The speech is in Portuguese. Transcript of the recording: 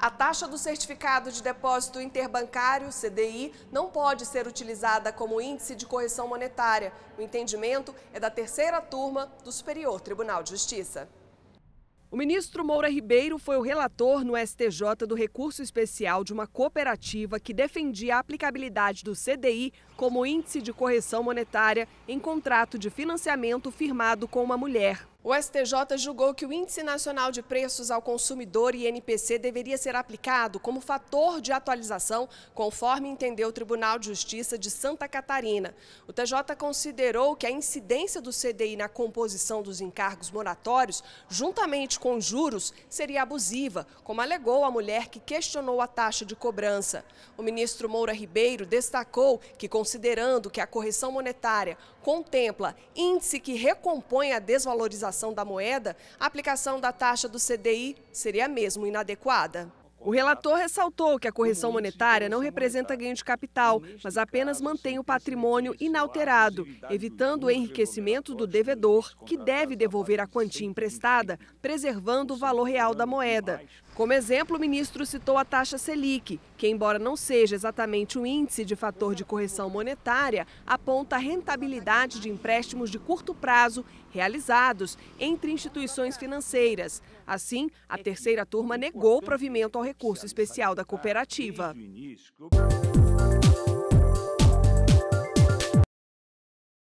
A taxa do certificado de depósito interbancário, CDI, não pode ser utilizada como índice de correção monetária. O entendimento é da terceira turma do Superior Tribunal de Justiça. O ministro Moura Ribeiro foi o relator no STJ do recurso especial de uma cooperativa que defendia a aplicabilidade do CDI como índice de correção monetária em contrato de financiamento firmado com uma mulher. O STJ julgou que o Índice Nacional de Preços ao Consumidor, INPC, deveria ser aplicado como fator de atualização, conforme entendeu o Tribunal de Justiça de Santa Catarina. O TJ considerou que a incidência do CDI na composição dos encargos moratórios, juntamente com juros, seria abusiva, como alegou a mulher que questionou a taxa de cobrança. O ministro Moura Ribeiro destacou que, considerando que a correção monetária contempla índice que recompõe a desvalorização valorização da moeda, a aplicação da taxa do CDI seria mesmo inadequada. O relator ressaltou que a correção monetária não representa ganho de capital, mas apenas mantém o patrimônio inalterado, evitando o enriquecimento do devedor, que deve devolver a quantia emprestada, preservando o valor real da moeda. Como exemplo, o ministro citou a taxa Selic, que, embora não seja exatamente o um índice de fator de correção monetária, aponta a rentabilidade de empréstimos de curto prazo realizados entre instituições financeiras. Assim, a terceira turma negou o provimento ao recurso especial da cooperativa.